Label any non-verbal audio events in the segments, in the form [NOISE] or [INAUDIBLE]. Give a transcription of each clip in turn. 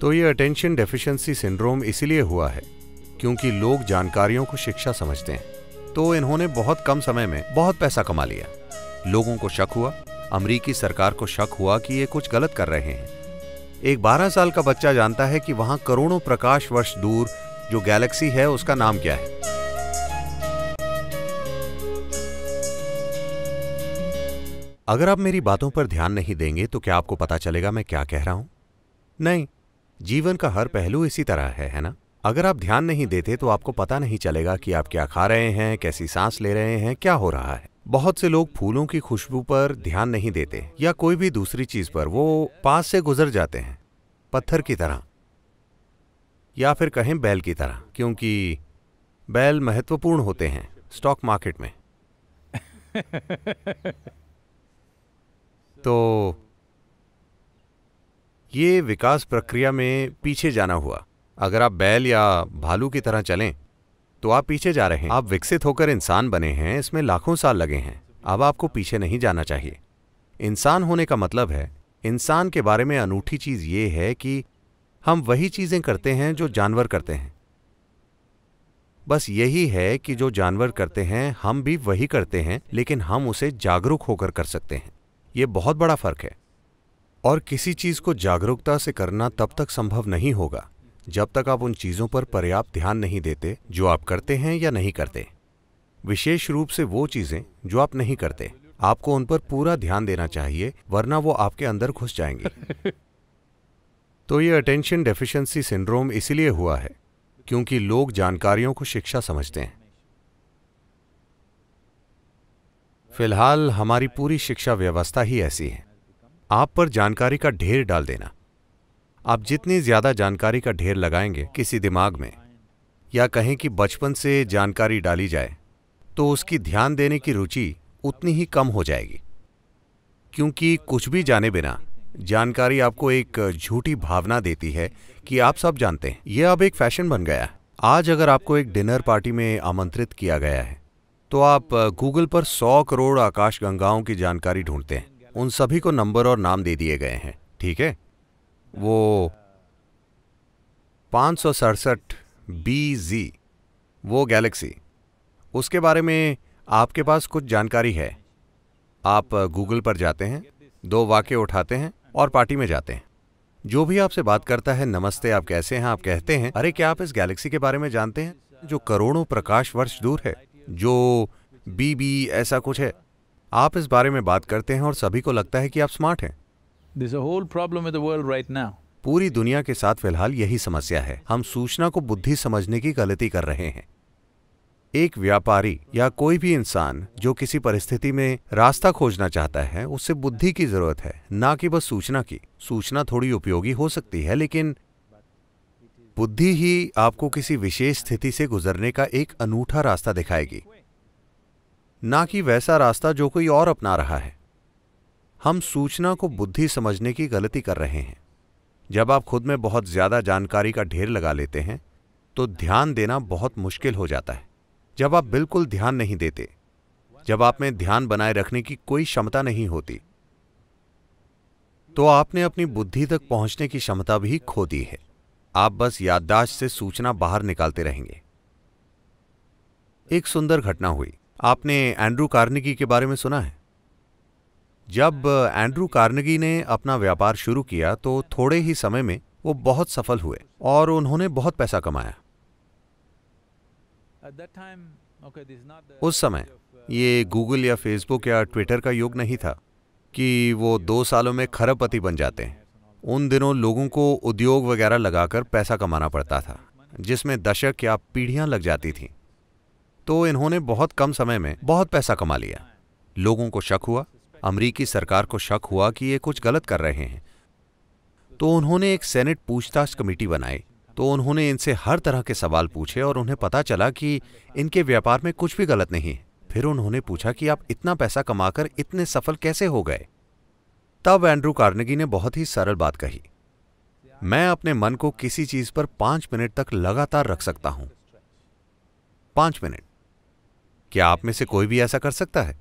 तो ये attention deficiency syndrome इसीलिए हुआ है क्योंकि लोग जानकारियों को शिक्षा समझते हैं तो इन्होंने बहुत कम समय में बहुत पैसा कमा लिया लोगों को शक हुआ अमरीकी सरकार को शक हुआ कि ये कुछ गलत कर रहे हैं एक 12 साल का बच्चा जानता है कि वहां करोड़ों प्रकाश वर्ष दूर जो गैलेक्सी है उसका नाम क्या है अगर आप मेरी बातों पर ध्यान नहीं देंगे तो क्या आपको पता चलेगा मैं क्या कह रहा हूं नहीं जीवन का हर पहलू इसी तरह है है ना अगर आप ध्यान नहीं देते तो आपको पता नहीं चलेगा कि आप क्या खा रहे हैं कैसी सांस ले रहे हैं क्या हो रहा है बहुत से लोग फूलों की खुशबू पर ध्यान नहीं देते या कोई भी दूसरी चीज पर वो पास से गुजर जाते हैं पत्थर की तरह या फिर कहें बैल की तरह क्योंकि बैल महत्वपूर्ण होते हैं स्टॉक मार्केट में [LAUGHS] तो ये विकास प्रक्रिया में पीछे जाना हुआ अगर आप बैल या भालू की तरह चलें तो आप पीछे जा रहे हैं आप विकसित होकर इंसान बने हैं इसमें लाखों साल लगे हैं अब आपको पीछे नहीं जाना चाहिए इंसान होने का मतलब है इंसान के बारे में अनूठी चीज़ ये है कि हम वही चीज़ें करते हैं जो जानवर करते हैं बस यही है कि जो जानवर करते हैं हम भी वही करते हैं लेकिन हम उसे जागरूक होकर कर सकते हैं ये बहुत बड़ा फ़र्क है और किसी चीज़ को जागरूकता से करना तब तक संभव नहीं होगा जब तक आप उन चीज़ों पर पर्याप्त ध्यान नहीं देते जो आप करते हैं या नहीं करते विशेष रूप से वो चीज़ें जो आप नहीं करते आपको उन पर पूरा ध्यान देना चाहिए वरना वो आपके अंदर घुस जाएंगे [LAUGHS] तो ये अटेंशन डेफिशिएंसी सिंड्रोम इसलिए हुआ है क्योंकि लोग जानकारियों को शिक्षा समझते हैं फिलहाल हमारी पूरी शिक्षा व्यवस्था ही ऐसी है आप पर जानकारी का ढेर डाल देना आप जितनी ज़्यादा जानकारी का ढेर लगाएंगे किसी दिमाग में या कहें कि बचपन से जानकारी डाली जाए तो उसकी ध्यान देने की रुचि उतनी ही कम हो जाएगी क्योंकि कुछ भी जाने बिना जानकारी आपको एक झूठी भावना देती है कि आप सब जानते हैं यह अब एक फैशन बन गया है आज अगर आपको एक डिनर पार्टी में आमंत्रित किया गया है तो आप गूगल पर सौ करोड़ आकाश गंगाओं की जानकारी ढूंढते हैं उन सभी को नंबर और नाम दे दिए गए हैं ठीक है वो पाँच सौ सड़सठ बी जी वो गैलेक्सी उसके बारे में आपके पास कुछ जानकारी है आप गूगल पर जाते हैं दो वाक्य उठाते हैं और पार्टी में जाते हैं जो भी आपसे बात करता है नमस्ते आप कैसे हैं आप कहते हैं अरे क्या आप इस गैलेक्सी के बारे में जानते हैं जो करोड़ों प्रकाश वर्ष दूर है जो बी बी ऐसा कुछ है आप इस बारे में बात करते हैं और सभी को लगता है कि आप स्मार्ट हैं this whole problem in the world right now पूरी दुनिया के साथ फिलहाल यही समस्या है हम सूचना को बुद्धि समझने की गलती कर रहे हैं एक व्यापारी या कोई भी इंसान जो किसी परिस्थिति में रास्ता खोजना चाहता है उससे बुद्धि की जरूरत है ना कि बस सूचना की सूचना थोड़ी उपयोगी हो सकती है लेकिन बुद्धि ही आपको किसी विशेष स्थिति से गुजरने का एक अनूठा रास्ता दिखाएगी ना कि वैसा रास्ता जो कोई और अपना रहा है हम सूचना को बुद्धि समझने की गलती कर रहे हैं जब आप खुद में बहुत ज़्यादा जानकारी का ढेर लगा लेते हैं तो ध्यान देना बहुत मुश्किल हो जाता है जब आप बिल्कुल ध्यान नहीं देते जब आप में ध्यान बनाए रखने की कोई क्षमता नहीं होती तो आपने अपनी बुद्धि तक पहुंचने की क्षमता भी खो दी है आप बस याददाश्त से सूचना बाहर निकालते रहेंगे एक सुंदर घटना हुई आपने एंड्रू कार्नेगी के बारे में सुना है जब हाँ, हाँ एंड्रू कार्नेगी ने अपना व्यापार शुरू किया तो थोड़े ही समय में वो बहुत सफल हुए और उन्होंने बहुत पैसा कमाया उस समय uh, ये गूगल या फेसबुक या ट्विटर का युग नहीं था कि वो दो सालों में खरबपति बन जाते हैं उन दिनों लोगों को उद्योग वगैरह लगाकर पैसा कमाना पड़ता था जिसमें दशक या पीढ़ियां लग जाती थीं तो इन्होंने बहुत कम समय में बहुत पैसा कमा लिया लोगों को शक हुआ अमरीकी सरकार को शक हुआ कि ये कुछ गलत कर रहे हैं तो उन्होंने एक सेनेट पूछताछ कमेटी बनाई तो उन्होंने इनसे हर तरह के सवाल पूछे और उन्हें पता चला कि इनके व्यापार में कुछ भी गलत नहीं है फिर उन्होंने पूछा कि आप इतना पैसा कमाकर इतने सफल कैसे हो गए तब एंड्रू कार्नेगी ने बहुत ही सरल बात कही मैं अपने मन को किसी चीज पर पांच मिनट तक लगातार रख सकता हूं पांच मिनट क्या आप में से कोई भी ऐसा कर सकता है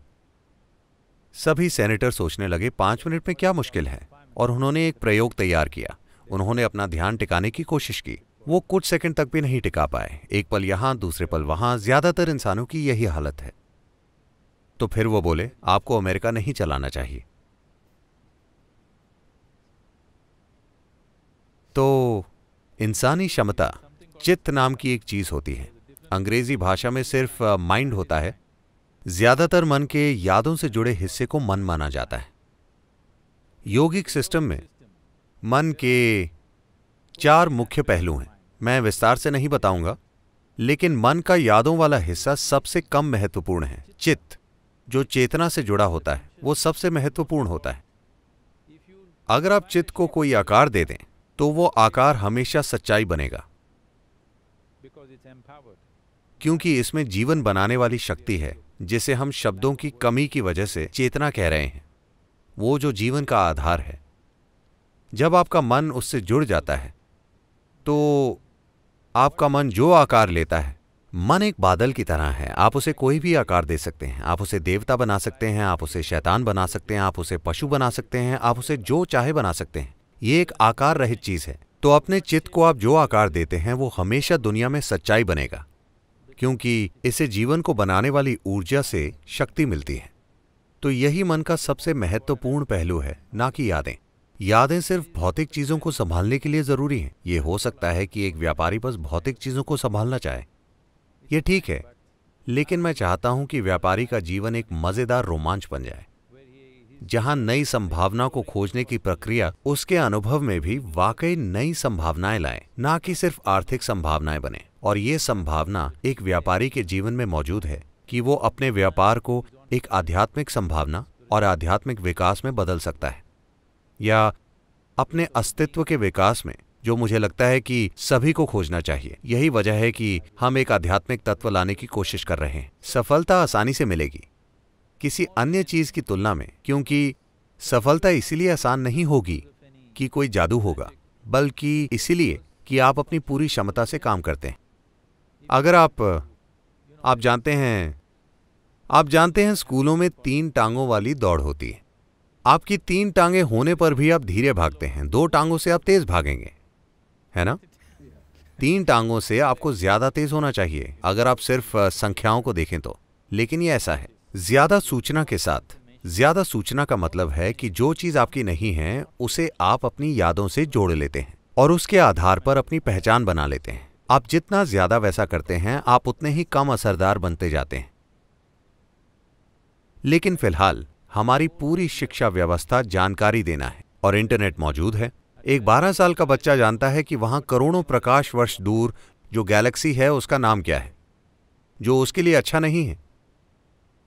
सभी सेनेटर सोचने लगे पांच मिनट में क्या मुश्किल है और उन्होंने एक प्रयोग तैयार किया उन्होंने अपना ध्यान टिकाने की कोशिश की वो कुछ सेकंड तक भी नहीं टिका पाए एक पल यहां दूसरे पल वहां ज्यादातर इंसानों की यही हालत है तो फिर वो बोले आपको अमेरिका नहीं चलाना चाहिए तो इंसानी क्षमता चित्त नाम की एक चीज होती है अंग्रेजी भाषा में सिर्फ माइंड होता है ज्यादातर मन के यादों से जुड़े हिस्से को मन माना जाता है योगिक सिस्टम में मन के चार मुख्य पहलू हैं मैं विस्तार से नहीं बताऊंगा लेकिन मन का यादों वाला हिस्सा सबसे कम महत्वपूर्ण है चित्त जो चेतना से जुड़ा होता है वो सबसे महत्वपूर्ण होता है अगर आप चित्त को कोई आकार दे दें तो वो आकार हमेशा सच्चाई बनेगा क्योंकि इसमें जीवन बनाने वाली शक्ति है जिसे हम शब्दों की कमी की वजह से चेतना कह रहे हैं वो जो जीवन का आधार है जब आपका मन उससे जुड़ जाता है तो आपका मन जो आकार लेता है मन एक बादल की तरह है आप उसे कोई भी आकार दे सकते हैं आप उसे देवता बना सकते हैं आप उसे शैतान बना सकते हैं आप उसे पशु बना सकते हैं आप उसे जो चाहे बना सकते हैं ये एक आकार रहित चीज है तो अपने चित्त को आप जो आकार देते हैं वो हमेशा दुनिया में सच्चाई बनेगा क्योंकि इसे जीवन को बनाने वाली ऊर्जा से शक्ति मिलती है तो यही मन का सबसे महत्वपूर्ण पहलू है ना कि यादें यादें सिर्फ भौतिक चीजों को संभालने के लिए जरूरी हैं ये हो सकता है कि एक व्यापारी बस भौतिक चीजों को संभालना चाहे ये ठीक है लेकिन मैं चाहता हूं कि व्यापारी का जीवन एक मजेदार रोमांच बन जाए जहां नई संभावना को खोजने की प्रक्रिया उसके अनुभव में भी वाकई नई संभावनाएं लाए ना कि सिर्फ आर्थिक संभावनाएं बने और ये संभावना एक व्यापारी के जीवन में मौजूद है कि वो अपने व्यापार को एक आध्यात्मिक संभावना और आध्यात्मिक विकास में बदल सकता है या अपने अस्तित्व के विकास में जो मुझे लगता है कि सभी को खोजना चाहिए यही वजह है कि हम एक आध्यात्मिक तत्व लाने की कोशिश कर रहे हैं सफलता आसानी से मिलेगी किसी अन्य चीज की तुलना में क्योंकि सफलता इसलिए आसान नहीं होगी कि कोई जादू होगा बल्कि इसलिए कि आप अपनी पूरी क्षमता से काम करते हैं अगर आप आप जानते हैं आप जानते हैं स्कूलों में तीन टांगों वाली दौड़ होती है आपकी तीन टांगे होने पर भी आप धीरे भागते हैं दो टांगों से आप तेज भागेंगे है ना तीन टांगों से आपको ज्यादा तेज होना चाहिए अगर आप सिर्फ संख्याओं को देखें तो लेकिन ये ऐसा है ज्यादा सूचना के साथ ज्यादा सूचना का मतलब है कि जो चीज आपकी नहीं है उसे आप अपनी यादों से जोड़ लेते हैं और उसके आधार पर अपनी पहचान बना लेते हैं आप जितना ज्यादा वैसा करते हैं आप उतने ही कम असरदार बनते जाते हैं लेकिन फिलहाल हमारी पूरी शिक्षा व्यवस्था जानकारी देना है और इंटरनेट मौजूद है एक 12 साल का बच्चा जानता है कि वहां करोड़ों प्रकाश वर्ष दूर जो गैलेक्सी है उसका नाम क्या है जो उसके लिए अच्छा नहीं है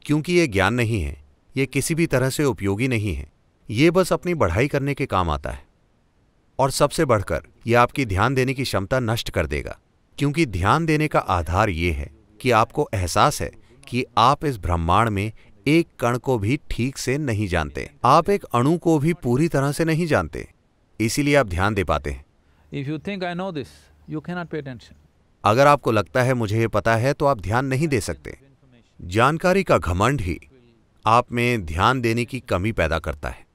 क्योंकि ये ज्ञान नहीं है ये किसी भी तरह से उपयोगी नहीं है ये बस अपनी बढ़ाई करने के काम आता है और सबसे बढ़कर यह आपकी ध्यान देने की क्षमता नष्ट कर देगा क्योंकि ध्यान देने का आधार ये है कि आपको एहसास है कि आप इस ब्रह्मांड में एक कण को भी ठीक से नहीं जानते आप एक अणु को भी पूरी तरह से नहीं जानते इसीलिए आप ध्यान दे पाते हैं if you think I know this you cannot pay attention अगर आपको लगता है मुझे ये पता है तो आप ध्यान नहीं दे सकते जानकारी का घमंड ही आप में ध्यान देने की कमी पैदा करता है